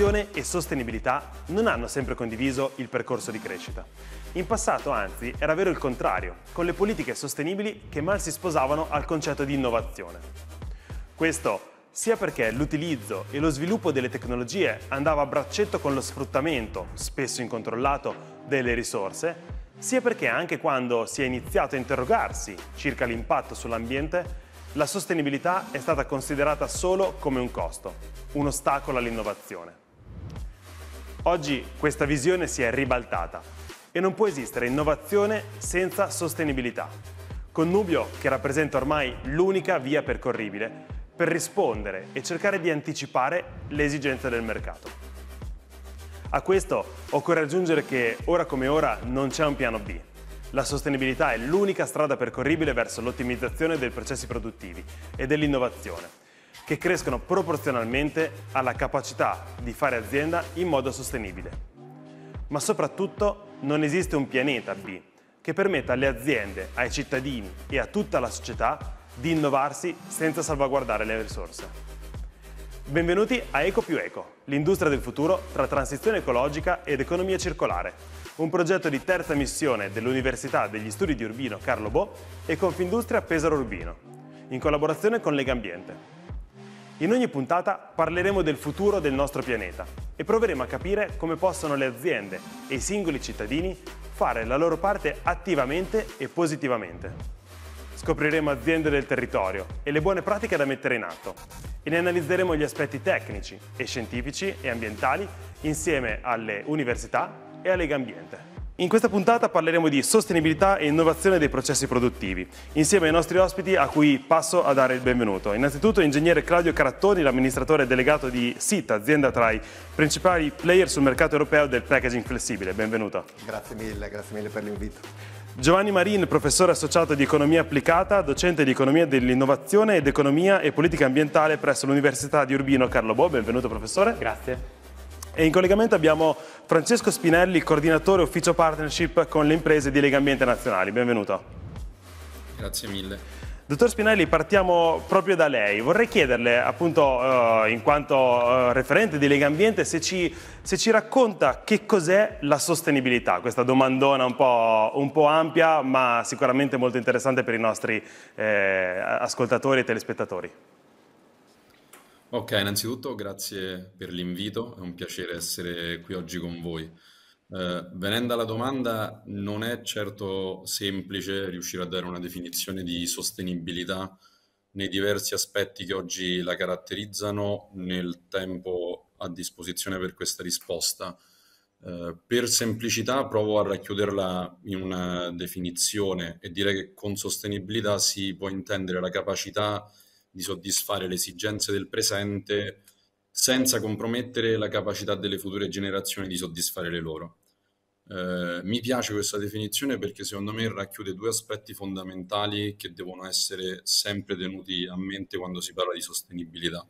Innovazione e sostenibilità non hanno sempre condiviso il percorso di crescita. In passato, anzi, era vero il contrario, con le politiche sostenibili che mal si sposavano al concetto di innovazione. Questo sia perché l'utilizzo e lo sviluppo delle tecnologie andava a braccetto con lo sfruttamento, spesso incontrollato, delle risorse, sia perché anche quando si è iniziato a interrogarsi circa l'impatto sull'ambiente, la sostenibilità è stata considerata solo come un costo, un ostacolo all'innovazione. Oggi questa visione si è ribaltata e non può esistere innovazione senza sostenibilità. Connubio che rappresenta ormai l'unica via percorribile per rispondere e cercare di anticipare le esigenze del mercato. A questo occorre aggiungere che ora come ora non c'è un piano B. La sostenibilità è l'unica strada percorribile verso l'ottimizzazione dei processi produttivi e dell'innovazione che crescono proporzionalmente alla capacità di fare azienda in modo sostenibile. Ma soprattutto non esiste un pianeta B che permetta alle aziende, ai cittadini e a tutta la società di innovarsi senza salvaguardare le risorse. Benvenuti a Eco più Eco, l'industria del futuro tra transizione ecologica ed economia circolare, un progetto di terza missione dell'Università degli Studi di Urbino Carlo Bo e Confindustria Pesaro Urbino, in collaborazione con Lega Ambiente. In ogni puntata parleremo del futuro del nostro pianeta e proveremo a capire come possono le aziende e i singoli cittadini fare la loro parte attivamente e positivamente. Scopriremo aziende del territorio e le buone pratiche da mettere in atto e ne analizzeremo gli aspetti tecnici e scientifici e ambientali insieme alle università e alle Ambiente. In questa puntata parleremo di sostenibilità e innovazione dei processi produttivi, insieme ai nostri ospiti a cui passo a dare il benvenuto. Innanzitutto ingegnere Claudio Carattoni, l'amministratore delegato di SIT, azienda tra i principali player sul mercato europeo del packaging flessibile. Benvenuto. Grazie mille, grazie mille per l'invito. Giovanni Marin, professore associato di economia applicata, docente di economia dell'innovazione ed economia e politica ambientale presso l'Università di Urbino Carlo Bo. Benvenuto professore. Grazie. E in collegamento abbiamo Francesco Spinelli, coordinatore ufficio partnership con le imprese di Lega Ambiente Nazionali. Benvenuto. Grazie mille. Dottor Spinelli, partiamo proprio da lei. Vorrei chiederle, appunto, eh, in quanto eh, referente di Lega Ambiente, se ci, se ci racconta che cos'è la sostenibilità, questa domandona un po', un po', ampia, ma sicuramente molto interessante per i nostri eh, ascoltatori e telespettatori. Ok, innanzitutto grazie per l'invito, è un piacere essere qui oggi con voi. Eh, venendo alla domanda, non è certo semplice riuscire a dare una definizione di sostenibilità nei diversi aspetti che oggi la caratterizzano nel tempo a disposizione per questa risposta. Eh, per semplicità provo a racchiuderla in una definizione e dire che con sostenibilità si può intendere la capacità di soddisfare le esigenze del presente senza compromettere la capacità delle future generazioni di soddisfare le loro. Eh, mi piace questa definizione perché secondo me racchiude due aspetti fondamentali che devono essere sempre tenuti a mente quando si parla di sostenibilità.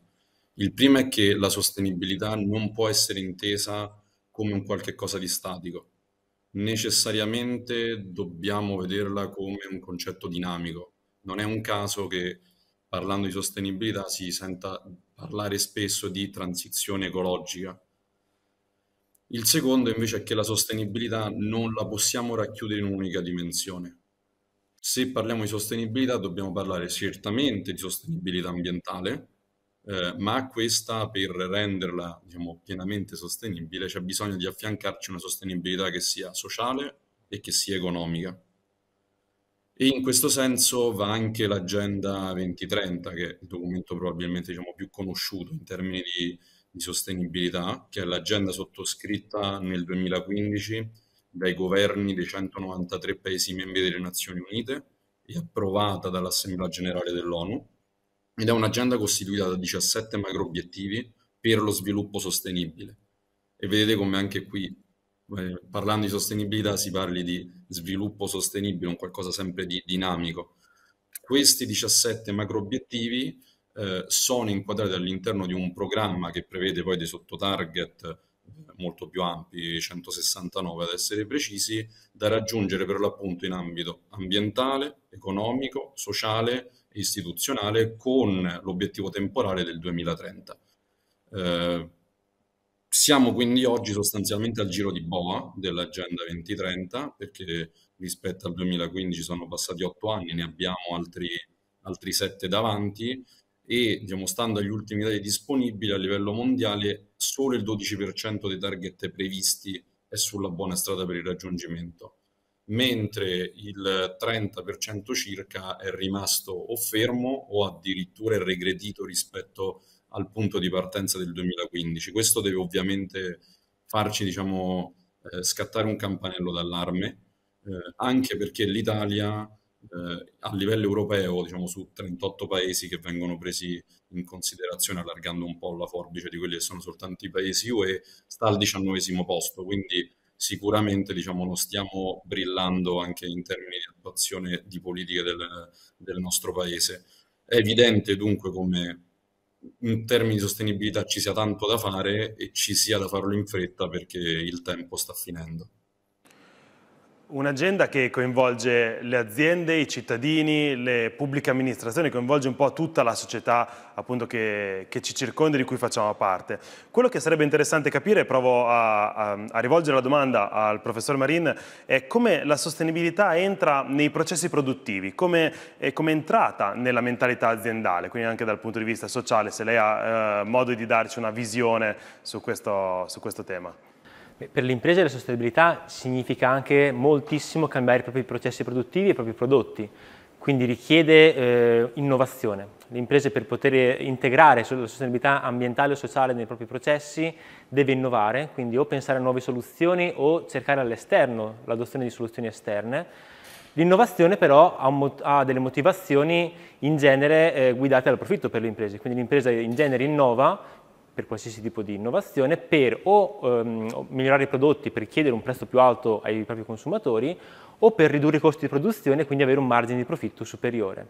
Il primo è che la sostenibilità non può essere intesa come un qualche cosa di statico. Necessariamente dobbiamo vederla come un concetto dinamico. Non è un caso che parlando di sostenibilità si senta parlare spesso di transizione ecologica. Il secondo invece è che la sostenibilità non la possiamo racchiudere in un'unica dimensione. Se parliamo di sostenibilità dobbiamo parlare certamente di sostenibilità ambientale, eh, ma questa per renderla diciamo, pienamente sostenibile c'è bisogno di affiancarci una sostenibilità che sia sociale e che sia economica. E in questo senso va anche l'Agenda 2030, che è il documento probabilmente diciamo, più conosciuto in termini di, di sostenibilità, che è l'agenda sottoscritta nel 2015 dai governi dei 193 Paesi membri delle Nazioni Unite e approvata dall'Assemblea generale dell'ONU, ed è un'agenda costituita da 17 macro obiettivi per lo sviluppo sostenibile. E vedete come anche qui eh, parlando di sostenibilità si parli di sviluppo sostenibile, un qualcosa sempre di dinamico. Questi 17 macro obiettivi eh, sono inquadrati all'interno di un programma che prevede poi dei sottotarget eh, molto più ampi, 169 ad essere precisi, da raggiungere per l'appunto in ambito ambientale, economico, sociale e istituzionale con l'obiettivo temporale del 2030. Eh, siamo quindi oggi sostanzialmente al giro di boa dell'Agenda 2030 perché rispetto al 2015 sono passati otto anni, ne abbiamo altri, sette davanti e diciamo, stando agli ultimi dati disponibili a livello mondiale solo il 12% dei target previsti è sulla buona strada per il raggiungimento, mentre il 30% circa è rimasto o fermo o addirittura è regredito rispetto a al punto di partenza del 2015. Questo deve ovviamente farci diciamo, eh, scattare un campanello d'allarme, eh, anche perché l'Italia eh, a livello europeo, diciamo, su 38 paesi che vengono presi in considerazione, allargando un po' la forbice di quelli che sono soltanto i paesi UE, sta al 19 posto, quindi sicuramente diciamo, non stiamo brillando anche in termini di attuazione di politiche del, del nostro paese. È evidente dunque come in termini di sostenibilità ci sia tanto da fare e ci sia da farlo in fretta perché il tempo sta finendo. Un'agenda che coinvolge le aziende, i cittadini, le pubbliche amministrazioni, coinvolge un po' tutta la società appunto, che, che, ci circonda e di cui facciamo parte. Quello che sarebbe interessante capire, provo a, a, a rivolgere la domanda al professor Marin, è come la sostenibilità entra nei processi produttivi, come è, com è entrata nella mentalità aziendale, quindi anche dal punto di vista sociale, se lei ha eh, modo di darci una visione su questo, su questo tema. Per le imprese la sostenibilità significa anche moltissimo cambiare i propri processi produttivi e i propri prodotti, quindi richiede eh, innovazione. Le imprese per poter eh, integrare la sostenibilità ambientale o sociale nei propri processi deve innovare, quindi o pensare a nuove soluzioni o cercare all'esterno l'adozione di soluzioni esterne. L'innovazione però ha, ha, delle motivazioni in genere eh, guidate dal profitto per le imprese, quindi l'impresa in genere innova per qualsiasi tipo di innovazione, per o ehm, migliorare i prodotti per chiedere un prezzo più alto ai propri consumatori o per ridurre i costi di produzione e quindi avere un margine di profitto superiore.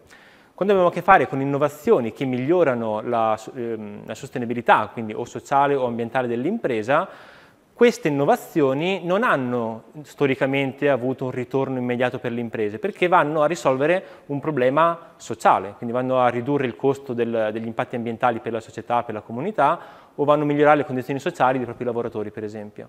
Quando abbiamo a che fare con innovazioni che migliorano la, ehm, la sostenibilità, quindi o sociale o ambientale dell'impresa, queste innovazioni non hanno storicamente avuto un ritorno immediato per le imprese perché vanno a risolvere un problema sociale, quindi vanno a ridurre il costo del, degli impatti ambientali per la società, per la comunità o vanno a migliorare le condizioni sociali dei propri lavoratori per esempio.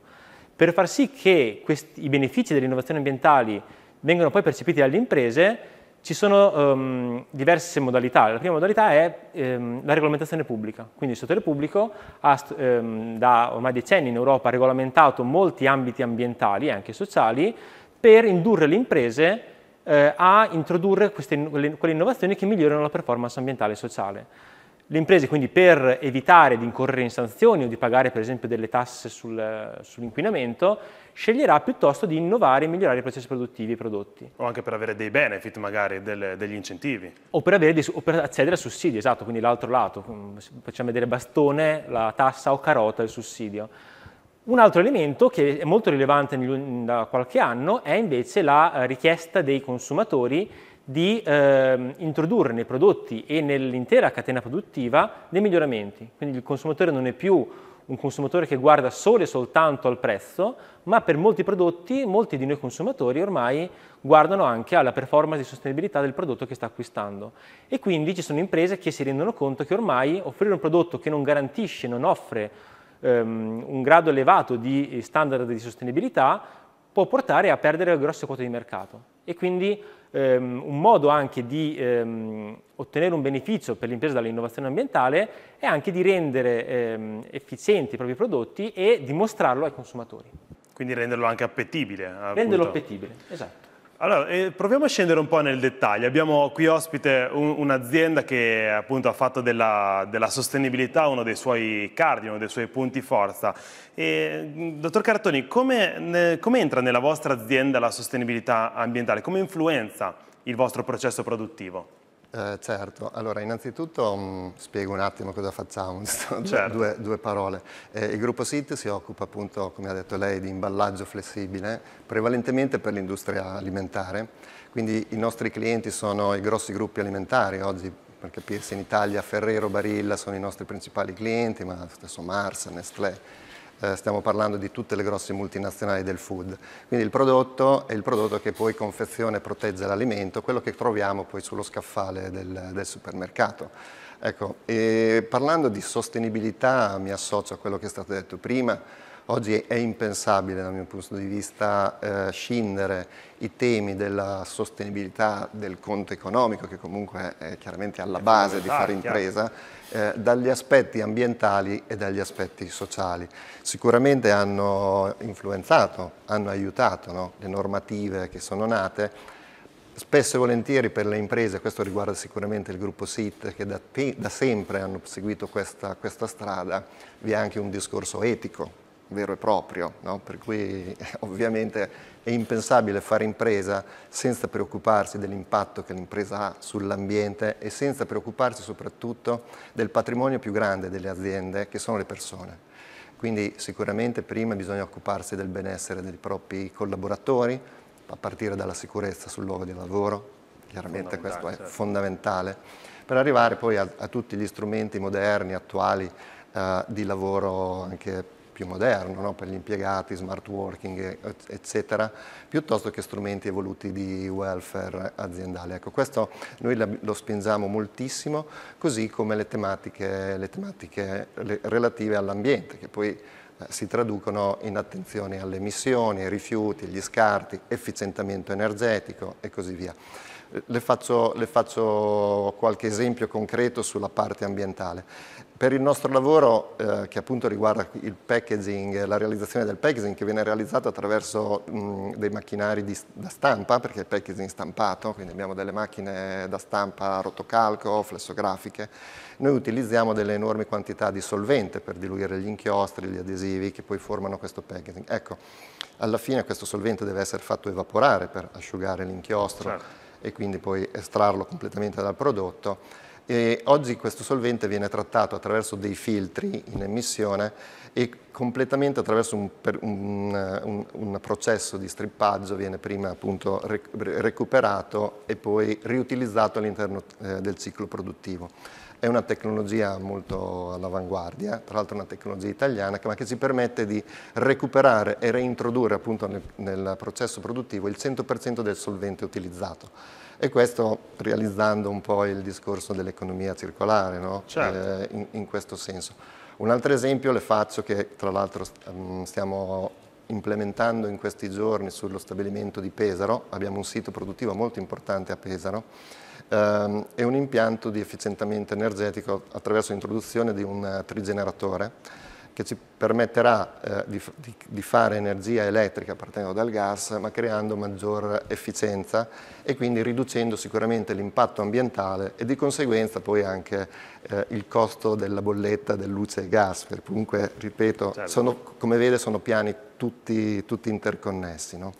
Per far sì che questi, i benefici delle innovazioni ambientali vengano poi percepiti dalle imprese ci sono um, diverse modalità. La prima modalità è um, la regolamentazione pubblica. Quindi il settore pubblico ha, um, da ormai decenni in Europa regolamentato molti ambiti ambientali e anche sociali per indurre le imprese eh, a introdurre queste, quelle, quelle innovazioni che migliorano la performance ambientale e sociale. Le imprese quindi per evitare di incorrere in sanzioni o di pagare per esempio delle tasse sul, sull'inquinamento sceglierà piuttosto di innovare e migliorare i processi produttivi e i prodotti. O anche per avere dei benefit magari, delle, degli incentivi. O per, dei, o per, accedere a sussidi, esatto, quindi l'altro lato, mm, facciamo vedere bastone, la tassa o carota, il sussidio. Un altro elemento che è molto rilevante da qualche anno è invece la eh, richiesta dei consumatori di eh, introdurre nei prodotti e nell'intera catena produttiva dei miglioramenti. Quindi il consumatore non è più un consumatore che guarda solo e soltanto al prezzo, ma per molti prodotti, molti di noi consumatori ormai guardano anche alla performance di sostenibilità del prodotto che sta acquistando. E quindi ci sono imprese che si rendono conto che ormai offrire un prodotto che non garantisce, non offre ehm, un grado elevato di standard di sostenibilità può portare a perdere grosse quote di mercato e quindi ehm, un modo anche di ehm, ottenere un beneficio per l'impresa dall'innovazione ambientale è anche di rendere ehm, efficienti i propri prodotti e dimostrarlo ai consumatori. Quindi renderlo anche appetibile. Renderlo appetibile, esatto. Allora, eh, proviamo a scendere un po' nel dettaglio. Abbiamo qui ospite un'azienda che appunto ha fatto della, della, sostenibilità uno dei suoi cardini, uno dei suoi punti forza. E, mm, dottor Cartoni, come, ne, come entra nella vostra azienda la sostenibilità ambientale? Come influenza il vostro processo produttivo? Eh, certo, allora innanzitutto mh, mm, spiego un attimo cosa facciamo, certo. due, due, parole. Eh, il gruppo SIT si occupa appunto, come ha detto lei, di imballaggio flessibile, prevalentemente per l'industria alimentare, quindi i nostri clienti sono i grossi gruppi alimentari oggi, per capirsi in Italia Ferrero, Barilla sono i nostri principali clienti, ma stesso Mars, Nestlé, eh, stiamo parlando di tutte le grosse multinazionali del food. Quindi il prodotto è il prodotto che poi confeziona e protegge l'alimento, quello che troviamo poi sullo scaffale del, del supermercato. Ecco, parlando di sostenibilità mi associo a quello che è stato detto prima, Oggi è impensabile dal mio punto di vista eh, scindere i temi della sostenibilità del conto economico, che comunque è chiaramente alla base di fare impresa, eh, dagli aspetti ambientali e dagli aspetti sociali. Sicuramente hanno influenzato, hanno aiutato no? le normative che sono nate, Spesso e volentieri per le imprese, questo riguarda sicuramente il gruppo SIT che da, da sempre hanno seguito questa, questa strada, vi è anche un discorso etico vero e proprio, no? per cui ovviamente è impensabile fare impresa senza preoccuparsi dell'impatto che l'impresa ha sull'ambiente e senza preoccuparsi soprattutto del patrimonio più grande delle aziende, che sono le persone. Quindi sicuramente prima bisogna occuparsi del benessere dei propri collaboratori, a partire dalla sicurezza sul luogo di lavoro, chiaramente questo è fondamentale, certo. per arrivare poi a, a, tutti gli strumenti moderni, attuali, eh, di lavoro anche più moderno no? per gli impiegati, smart working, eccetera, piuttosto che strumenti evoluti di welfare aziendale. Ecco, questo noi lo spingiamo moltissimo, così come le tematiche, le tematiche relative all'ambiente, che poi eh, si traducono in attenzione alle emissioni, ai rifiuti, agli scarti, efficientamento energetico e così via. Le faccio, le faccio, qualche esempio concreto sulla parte ambientale. Per il nostro lavoro, eh, che appunto riguarda il packaging, la realizzazione del packaging, che viene realizzato attraverso mh, dei macchinari di, da stampa, perché è packaging stampato, quindi abbiamo delle macchine da stampa rotocalco, flessografiche, noi utilizziamo delle enormi quantità di solvente per diluire gli inchiostri, gli adesivi che poi formano questo packaging. Ecco, alla fine questo solvente deve essere fatto evaporare per asciugare l'inchiostro. Certo e quindi poi estrarlo completamente dal prodotto. E oggi questo solvente viene trattato attraverso dei filtri in emissione e completamente attraverso un, un, un, un processo di strippaggio viene prima appunto rec recuperato e poi riutilizzato all'interno eh, del ciclo produttivo. È una tecnologia molto all'avanguardia, tra l'altro una tecnologia italiana, ma che ci permette di recuperare e reintrodurre appunto nel, nel processo produttivo il 100% del solvente utilizzato. E questo realizzando un po' il discorso dell'economia circolare, no? certo. eh, in, in questo senso. Un altro esempio le faccio che tra l'altro mm, stiamo implementando in questi giorni sullo stabilimento di Pesaro, abbiamo un sito produttivo molto importante a Pesaro, ehm, e un impianto di efficientamento energetico attraverso l'introduzione di un eh, trigeneratore che ci permetterà eh, di, di, fare energia elettrica partendo dal gas ma creando maggior efficienza e quindi riducendo sicuramente l'impatto ambientale e di conseguenza poi anche eh, il costo della bolletta del luce e gas perché comunque ripeto certo. sono, come vede sono piani tutti, tutti interconnessi. No?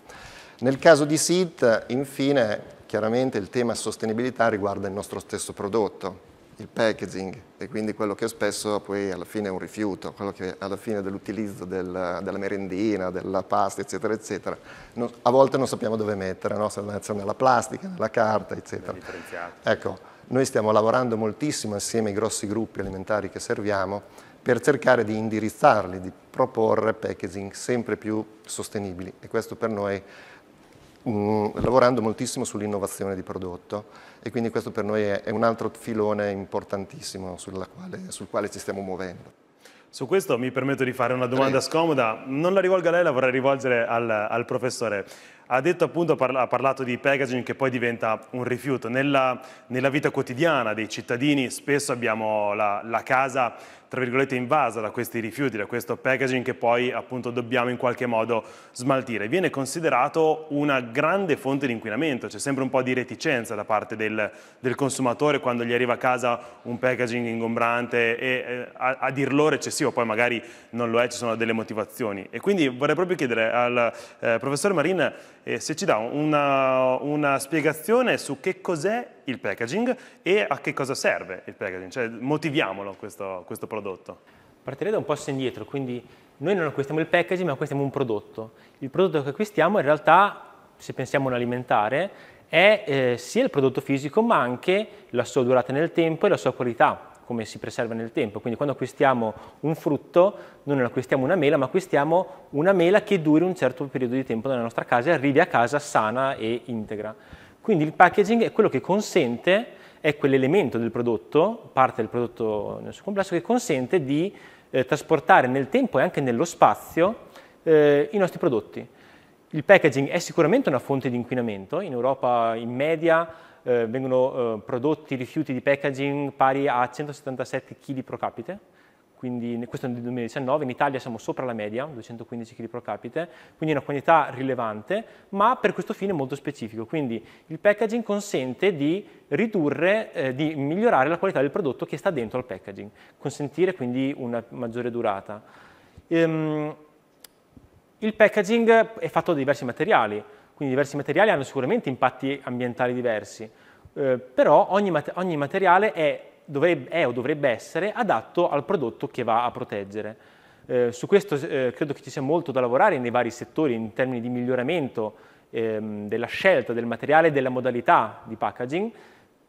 Nel caso di SIT infine chiaramente il tema sostenibilità riguarda il nostro stesso prodotto, il packaging e quindi quello che spesso poi alla fine è un rifiuto, quello che alla fine dell'utilizzo del, della merendina, della pasta, eccetera, eccetera. Non, a volte non sappiamo dove mettere, no? se è nella plastica, nella carta, eccetera. Ecco, noi stiamo lavorando moltissimo assieme ai grossi gruppi alimentari che serviamo per cercare di indirizzarli, di proporre packaging sempre più sostenibili e questo per noi è um, lavorando moltissimo sull'innovazione di prodotto e quindi questo per noi è, è un altro filone importantissimo quale, sul quale ci stiamo muovendo. Su questo mi permetto di fare una domanda scomoda, non la rivolgo a lei, la vorrei rivolgere al, al professore. Ha detto appunto, ha parlato di packaging che poi diventa un rifiuto. Nella, nella vita quotidiana dei cittadini spesso abbiamo la, la casa tra virgolette invasa da questi rifiuti, da questo packaging che poi appunto dobbiamo in qualche modo smaltire. Viene considerato una grande fonte di inquinamento, c'è sempre un po' di reticenza da parte del, del, consumatore quando gli arriva a casa un packaging ingombrante e eh, a, a dir loro eccessivo, poi magari non lo è, ci sono delle motivazioni. E quindi vorrei proprio chiedere al eh, professor Marin eh, se ci dà una, una spiegazione su che cos'è il packaging e a che cosa serve il packaging, cioè motiviamolo questo, questo prodotto. Partirei da un passo indietro, quindi noi non acquistiamo il packaging ma acquistiamo un prodotto. Il prodotto che acquistiamo in realtà, se pensiamo a un alimentare, è eh, sia il prodotto fisico ma anche la sua durata nel tempo e la sua qualità come si preserva nel tempo. Quindi quando acquistiamo un frutto noi non acquistiamo una mela, ma acquistiamo una mela che duri un certo periodo di tempo nella nostra casa e arrivi a casa sana e integra. Quindi il packaging è quello che consente, è quell'elemento del prodotto, parte del prodotto nel suo complesso, che consente di eh, trasportare nel tempo e anche nello spazio eh, i nostri prodotti. Il packaging è sicuramente una fonte di inquinamento, in Europa in media eh, vengono eh, prodotti rifiuti di packaging pari a 177 kg pro capite, quindi questo nel 2019, in Italia siamo sopra la media, 215 kg pro capite, quindi è una quantità rilevante, ma per questo fine molto specifico, quindi il packaging consente di ridurre, eh, di migliorare la qualità del prodotto che sta dentro al packaging, consentire quindi una maggiore durata. Ehm, il packaging è fatto da diversi materiali, quindi diversi materiali hanno sicuramente impatti ambientali diversi, eh, però ogni, mat ogni materiale è, dovrebbe, è, o dovrebbe essere adatto al prodotto che va a proteggere. Eh, su questo eh, credo che ci sia molto da lavorare nei vari settori in termini di miglioramento ehm, della scelta del materiale e della modalità di packaging,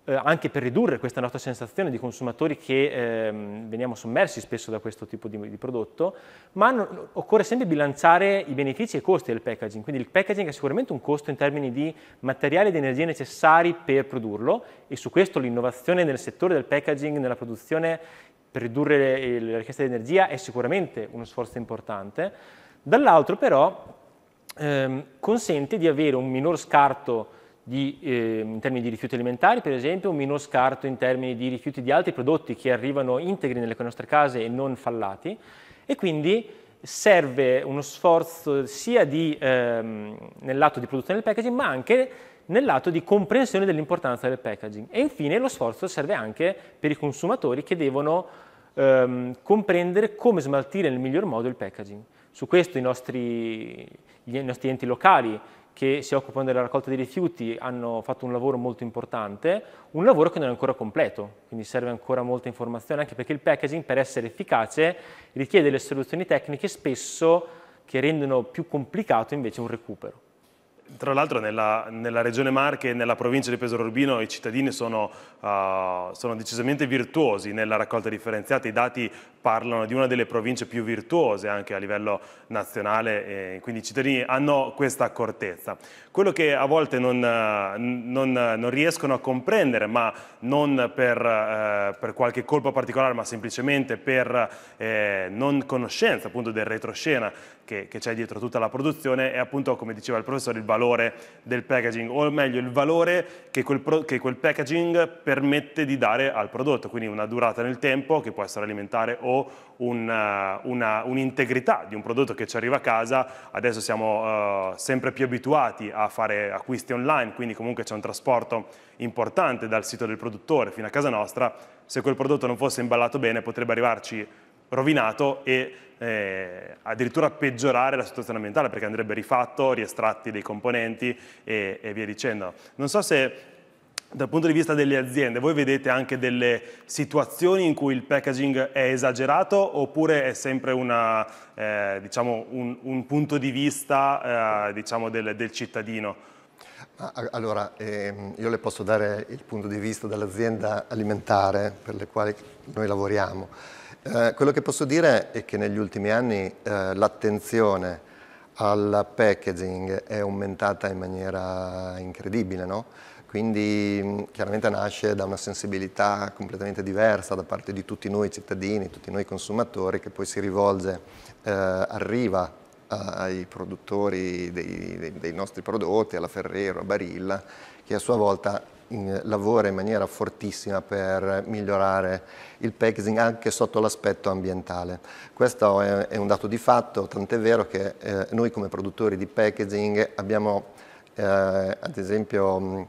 eh, anche per ridurre questa nostra sensazione di consumatori che ehm, veniamo sommersi spesso da questo tipo di, di prodotto, ma non, occorre sempre bilanciare i benefici e i costi del packaging, quindi il packaging ha sicuramente un costo in termini di materiali ed energie necessari per produrlo e su questo l'innovazione nel settore del packaging, nella produzione per ridurre le, eh, le richieste di energia è sicuramente uno sforzo importante, dall'altro però ehm, consente di avere un minor scarto di, eh, in termini di rifiuti alimentari, per esempio, un minor scarto in termini di rifiuti di altri prodotti che arrivano integri nelle nostre case e non fallati. E quindi serve uno sforzo sia di, ehm, nel lato di produzione del packaging, ma anche nel lato di comprensione dell'importanza del packaging. E infine lo sforzo serve anche per i consumatori che devono ehm, comprendere come smaltire nel miglior modo il packaging. Su questo i nostri, gli, i nostri enti locali che si occupano della raccolta dei rifiuti hanno fatto un lavoro molto importante, un lavoro che non è ancora completo, quindi serve ancora molta informazione, anche perché il packaging per essere efficace richiede le soluzioni tecniche spesso che rendono più complicato invece un recupero. Tra l'altro nella, nella, regione Marche e nella provincia di Pesaro Urbino i cittadini sono, uh, sono, decisamente virtuosi nella raccolta differenziata, i dati parlano di una delle province più virtuose anche a livello nazionale, quindi i cittadini hanno questa accortezza. Quello che a volte non, non, non riescono a comprendere, ma non per, eh, per, qualche colpa particolare, ma semplicemente per eh, non conoscenza appunto del retroscena che c'è dietro tutta la produzione, è appunto come diceva il professore il valore del packaging, o meglio il valore che quel, pro, che quel packaging permette di dare al prodotto, quindi una durata nel tempo che può essere alimentare o eh, un'integrità di un prodotto che ci arriva a casa. Adesso siamo uh, sempre più abituati a fare acquisti online, quindi comunque c'è un trasporto importante dal sito del produttore fino a casa nostra. Se quel prodotto non fosse imballato bene potrebbe arrivarci rovinato e eh, addirittura peggiorare la situazione ambientale perché andrebbe rifatto, riestratti dei componenti e, e via dicendo. Non so se dal punto di vista delle aziende, voi vedete anche delle situazioni in cui il packaging è esagerato oppure è sempre una, eh, diciamo un, un, punto di vista eh, diciamo del, del, cittadino? Allora, ehm, io le posso dare il punto di vista dell'azienda alimentare per le quali noi lavoriamo. Eh, quello che posso dire è che negli ultimi anni eh, l'attenzione al packaging è aumentata in maniera incredibile, no? quindi mm, chiaramente nasce da una sensibilità completamente diversa da parte di tutti noi cittadini, tutti noi consumatori, che poi si rivolge, eh, arriva eh, ai produttori dei, dei, nostri prodotti, alla Ferrero, a Barilla, che a sua volta in, eh, lavora in maniera fortissima per migliorare il packaging anche sotto l'aspetto ambientale. Questo è, è, un dato di fatto, tant'è vero che eh, noi come produttori di packaging abbiamo, eh, ad esempio, mm,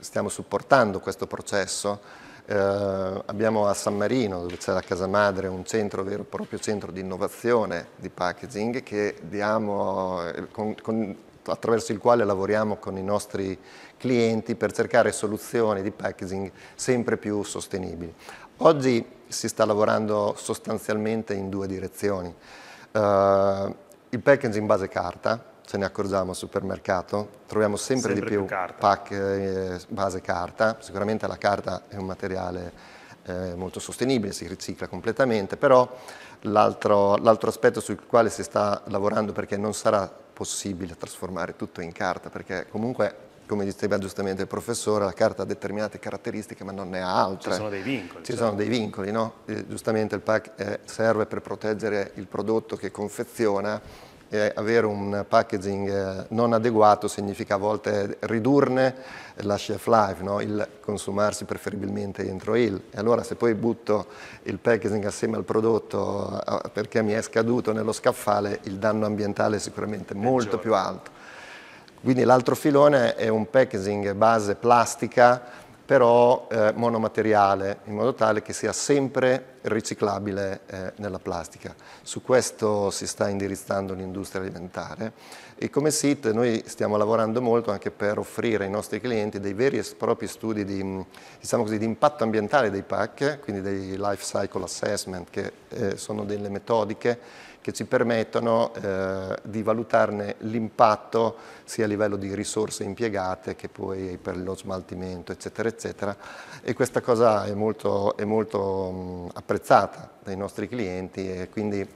stiamo supportando questo processo eh, abbiamo a San Marino, dove c'è la Casa Madre, un centro, vero proprio centro di innovazione di packaging che diamo, eh, con, con attraverso il quale lavoriamo con i nostri clienti per cercare soluzioni di packaging sempre più sostenibili. Oggi si sta lavorando sostanzialmente in due direzioni. Uh, il packaging base carta, ce ne accorgiamo al supermercato, troviamo sempre, sempre di più, più pack eh, base carta, sicuramente la carta è un materiale eh, molto sostenibile, si ricicla completamente, però l'altro aspetto sul quale si sta lavorando perché non sarà possibile trasformare tutto in carta, perché comunque come diceva giustamente il professore, la carta ha determinate caratteristiche ma non ne ha altre. Ci sono dei vincoli. Ci cioè. sono dei vincoli, no? Eh, giustamente il PAC eh, serve per proteggere il prodotto che confeziona eh, avere un packaging eh, non adeguato significa a volte ridurne la shelf life, no? il consumarsi preferibilmente entro il. E allora se poi butto il packaging assieme al prodotto eh, perché mi è scaduto nello scaffale, il danno ambientale è sicuramente molto Peggiore. più alto. Quindi l'altro filone è un packaging base plastica però eh, monomateriale, in modo tale che sia sempre riciclabile eh, nella plastica. Su questo si sta indirizzando l'industria alimentare e come SIT noi stiamo lavorando molto anche per offrire ai nostri clienti dei veri e propri studi di, mm, diciamo così, di impatto ambientale dei PAC, quindi dei Life Cycle Assessment, che eh, sono delle metodiche che ci permettono eh, di valutarne l'impatto sia a livello di risorse impiegate che poi per lo smaltimento, eccetera, eccetera. E questa cosa è molto, è molto apprezzata dai nostri clienti e quindi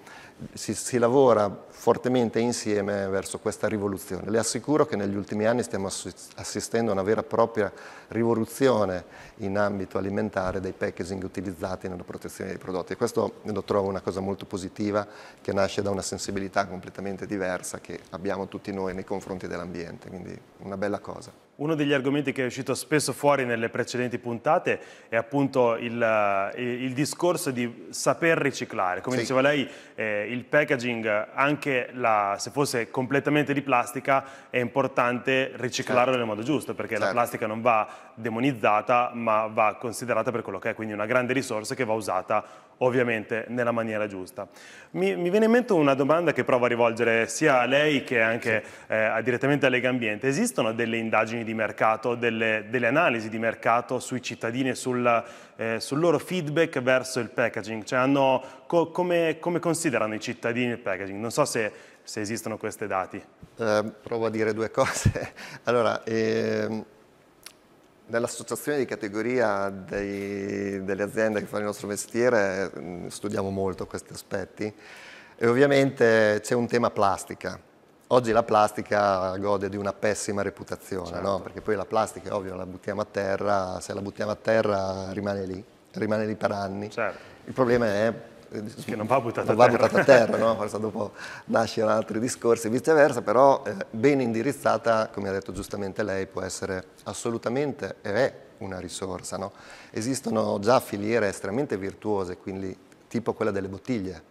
si, si, lavora fortemente insieme verso questa rivoluzione. Le assicuro che negli ultimi anni stiamo assistendo a una vera e propria rivoluzione in ambito alimentare dei packaging utilizzati nella protezione dei prodotti. E questo lo trovo una cosa molto positiva che nasce da una sensibilità completamente diversa che abbiamo tutti noi nei confronti della l'ambiente, quindi una bella cosa. Uno degli argomenti che è uscito spesso fuori nelle precedenti puntate è appunto eh, il, il discorso di saper riciclare. Come sì. diceva lei, eh, il packaging, anche la, se fosse completamente di plastica, è importante riciclarlo certo. nel modo giusto, perché certo. la plastica non va demonizzata, ma va considerata per quello che è, quindi una grande risorsa che va usata ovviamente nella maniera giusta. Mi, mi, viene in mente una domanda che provo a rivolgere sia a lei che anche eh, direttamente a Lega Ambiente. Esistono delle indagini di mercato, delle, delle analisi di mercato sui cittadini e sul, eh, sul, loro feedback verso il packaging? Cioè hanno, co, come, come, considerano i cittadini il packaging? Non so se, se esistono questi dati. Eh, provo a dire due cose. Allora, ehm Nell'associazione di categoria dei, delle aziende che fanno il nostro mestiere mm, studiamo molto questi aspetti e ovviamente c'è un tema plastica. Oggi la plastica gode di una pessima reputazione, certo. no? perché poi la plastica, è ovvio, la buttiamo a terra, se la buttiamo a terra rimane lì, rimane lì per anni. Certo. Il problema è che eh, non va buttata, non a, terra. buttata a terra, no? forse dopo nascono altri discorsi, viceversa, però eh, ben indirizzata, come ha detto giustamente lei, può essere assolutamente e è una risorsa. No? Esistono già filiere estremamente virtuose, quindi tipo quella delle bottiglie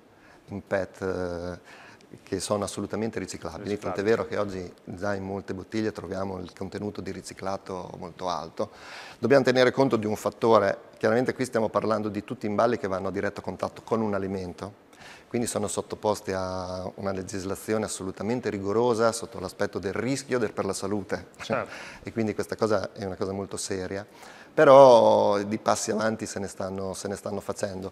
in PET. Eh, che sono assolutamente riciclabili, tant'è vero che oggi già in molte bottiglie troviamo il contenuto di riciclato molto alto. Dobbiamo tenere conto di un fattore, chiaramente qui stiamo parlando di tutti i imballi che vanno a diretto contatto con un alimento, quindi sono sottoposti a una legislazione assolutamente rigorosa sotto l'aspetto del rischio del, per la salute certo. e quindi questa cosa è una cosa molto seria, però di passi avanti se ne stanno, se ne stanno facendo.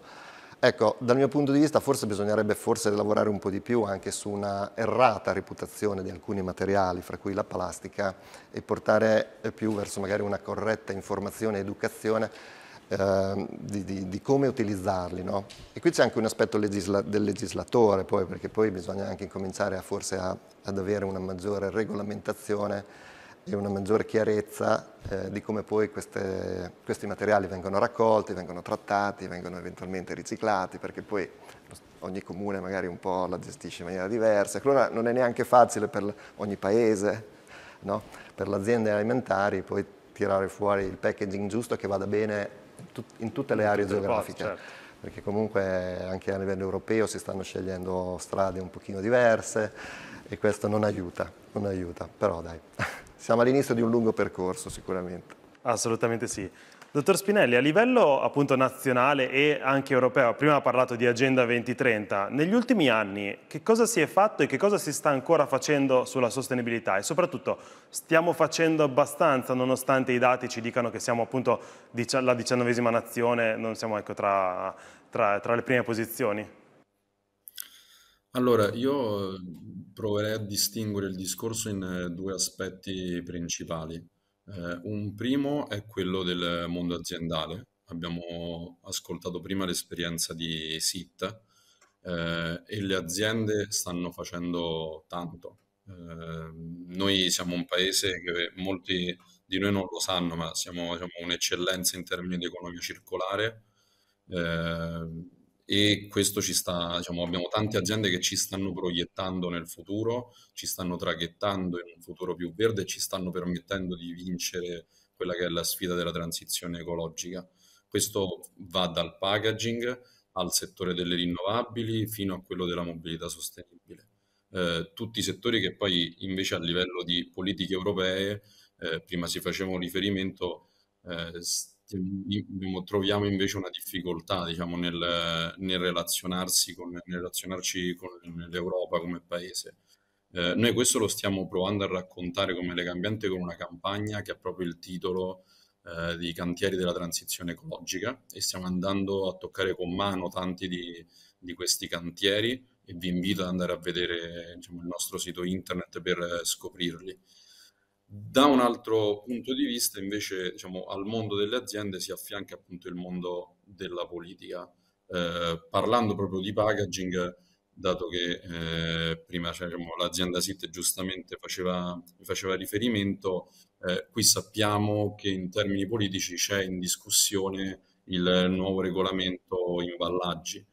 Ecco, dal mio punto di vista forse bisognerebbe forse lavorare un po' di più anche su una errata reputazione di alcuni materiali, fra cui la plastica, e portare più verso magari una corretta informazione ed educazione eh, di, di, di, come utilizzarli. No? E qui c'è anche un aspetto legisla del legislatore, poi, perché poi bisogna anche cominciare a, forse a, ad avere una maggiore regolamentazione e una maggiore chiarezza eh, di come poi queste, questi materiali vengono raccolti, vengono trattati, vengono eventualmente riciclati, perché poi ogni comune magari un po' la gestisce in maniera diversa. Allora non è neanche facile per ogni paese, no? per le aziende alimentari, poi tirare fuori il packaging giusto che vada bene in, tutte le aree geografiche. certo. Perché comunque anche a livello europeo si stanno scegliendo strade un pochino diverse e questo non aiuta, non aiuta, però dai. siamo all'inizio di un lungo percorso sicuramente. Assolutamente sì. Dottor Spinelli, a livello appunto nazionale e anche europeo, prima ha parlato di Agenda 2030, negli ultimi anni che cosa si è fatto e che cosa si sta ancora facendo sulla sostenibilità e soprattutto stiamo facendo abbastanza nonostante i dati ci dicano che siamo appunto la diciannovesima nazione, non siamo ecco, tra, tra, tra le prime posizioni? Allora, io mhmm, proverei a distinguere il discorso in eh, due aspetti principali. Eh, un primo è quello del mondo aziendale. Abbiamo ascoltato prima l'esperienza di SIT, eh, e le aziende stanno facendo tanto. Eh, noi siamo un paese che molti di noi non lo sanno, ma siamo, siamo un'eccellenza in termini di economia circolare. Eh, e questo ci sta, diciamo, abbiamo tante aziende che ci stanno proiettando nel futuro, ci stanno traghettando in un futuro più verde e ci stanno permettendo di vincere quella che è la sfida della transizione ecologica. Questo va dal packaging al settore delle rinnovabili fino a quello della mobilità sostenibile. Eh, tutti i settori che poi invece a livello di politiche europee, eh, prima si faceva un riferimento, eh, troviamo invece una difficoltà diciamo, nel, nel, relazionarsi con, nel relazionarci con l'Europa come paese. Eh, noi questo lo stiamo provando a raccontare come Legambiente con una campagna che ha proprio il titolo eh, di Cantieri della Transizione Ecologica e stiamo andando a toccare con mano tanti di, di questi cantieri e vi invito ad andare a vedere diciamo, il nostro sito internet per eh, scoprirli. Da un altro punto di vista, invece, diciamo, al mondo delle aziende si affianca appunto il mondo della politica. Eh, parlando proprio di packaging, dato che eh, prima cioè, diciamo, l'azienda SIT giustamente faceva, faceva riferimento, eh, qui sappiamo che in termini politici c'è in discussione il nuovo regolamento imballaggi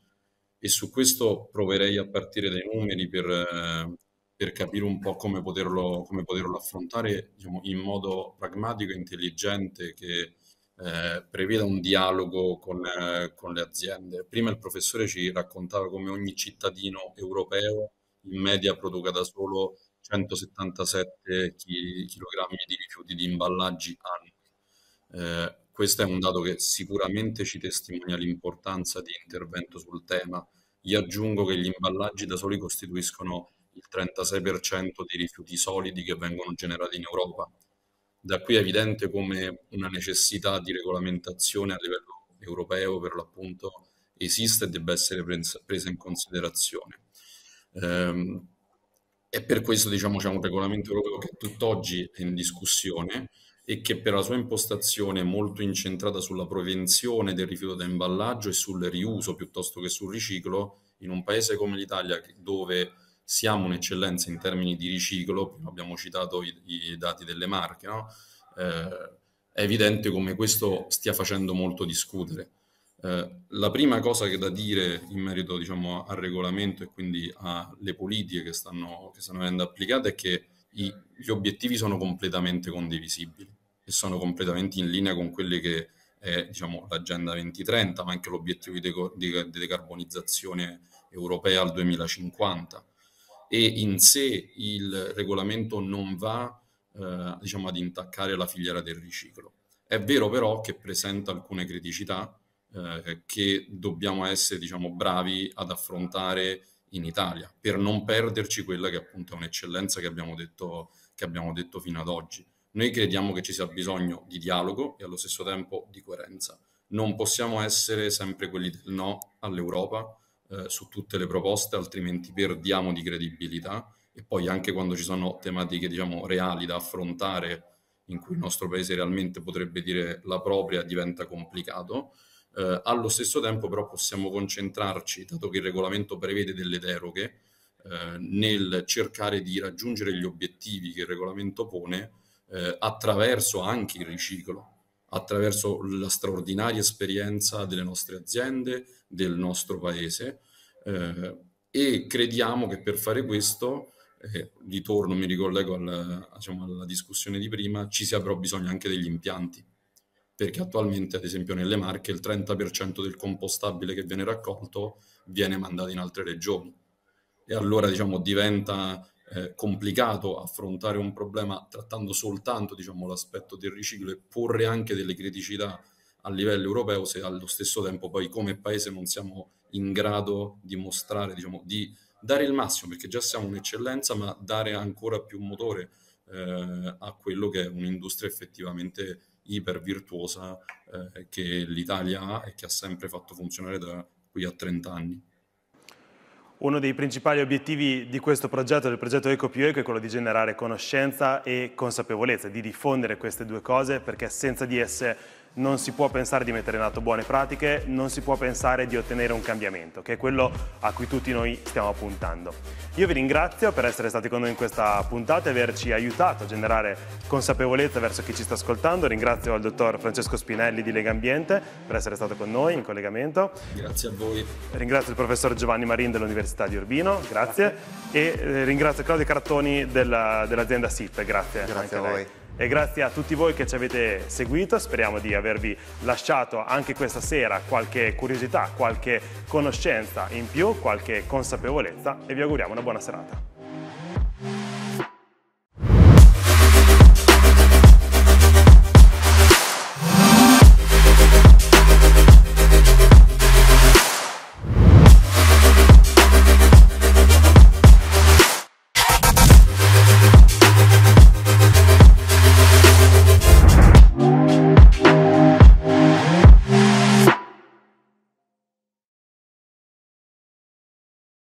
e su questo proverei a partire dai numeri per eh, per capire un po' come poterlo, come poterlo affrontare diciamo, in modo pragmatico e intelligente che eh, preveda un dialogo con, eh, con, le aziende. Prima il professore ci raccontava come ogni cittadino europeo in media produca da solo 177 kg di rifiuti di imballaggi annui. Eh, questo è un dato che sicuramente ci testimonia l'importanza di intervento sul tema. Gli aggiungo che gli imballaggi da soli costituiscono il 36% dei rifiuti solidi che vengono generati in Europa. Da qui è evidente come una necessità di regolamentazione a livello europeo per l'appunto esiste e debba essere presa in considerazione. Ehm, e per questo diciamo c'è un regolamento europeo che tutt'oggi è in discussione e che per la sua impostazione molto incentrata sulla prevenzione del rifiuto da imballaggio e sul riuso piuttosto che sul riciclo, in un paese come l'Italia dove siamo un'eccellenza in termini di riciclo, abbiamo citato i, i dati delle marche, no? eh, è evidente come questo stia facendo molto discutere. Eh, la prima cosa che da dire in merito diciamo, al regolamento e quindi alle politiche che stanno, che stanno venendo applicate è che i, gli obiettivi sono completamente condivisibili e sono completamente in linea con quelli che è diciamo, l'agenda 2030, ma anche l'obiettivo di, deco- di decarbonizzazione europea al 2050 e in sé il regolamento non va eh, diciamo, ad intaccare la filiera del riciclo. È vero però che presenta alcune criticità eh, che dobbiamo essere diciamo, bravi ad affrontare in Italia per non perderci quella che appunto è un'eccellenza che abbiamo detto, che abbiamo detto fino ad oggi. Noi crediamo che ci sia bisogno di dialogo e allo stesso tempo di coerenza. Non possiamo essere sempre quelli del no all'Europa, eh, su tutte le proposte, altrimenti perdiamo di credibilità e poi anche quando ci sono tematiche diciamo reali da affrontare in cui il nostro paese realmente potrebbe dire la propria diventa complicato. Eh, allo stesso tempo però possiamo concentrarci, dato che il regolamento prevede delle deroghe, eh, nel cercare di raggiungere gli obiettivi che il regolamento pone eh, attraverso anche il riciclo attraverso la straordinaria esperienza delle nostre aziende, del nostro paese eh, e crediamo che per fare questo, eh, ritorno, mi ricollego al, diciamo, alla discussione di prima, ci sia però bisogno anche degli impianti, perché attualmente ad esempio nelle Marche il 30% del compostabile che viene raccolto viene mandato in altre regioni e allora diciamo diventa eh, complicato affrontare un problema trattando soltanto diciamo, l'aspetto del riciclo e porre anche delle criticità a livello europeo se allo stesso tempo poi come paese non siamo in grado di mostrare, diciamo, di dare il massimo, perché già siamo un'eccellenza, ma dare ancora più motore eh, a quello che è un'industria effettivamente ipervirtuosa eh, che l'Italia ha e che ha sempre fatto funzionare da qui a 30 anni. Uno dei principali obiettivi di questo progetto, del progetto Eco più Eco, è quello di generare conoscenza e consapevolezza, di diffondere queste due cose perché senza di esse non si può pensare di mettere in atto buone pratiche, non si può pensare di ottenere un cambiamento, che è quello a cui tutti noi stiamo puntando. Io vi ringrazio per essere stati con noi in questa puntata e averci aiutato a generare consapevolezza verso chi ci sta ascoltando. Ringrazio il dottor Francesco Spinelli di Lega Ambiente per essere stato con noi in collegamento. Grazie a voi. Ringrazio il professor Giovanni Marin dell'Università di Urbino, grazie. grazie. E eh, ringrazio Claudio Carattoni della, dell'azienda SIP, grazie. Grazie a voi e grazie a tutti voi che ci avete seguito, speriamo di avervi lasciato anche questa sera qualche curiosità, qualche conoscenza in più, qualche consapevolezza e vi auguriamo una buona serata.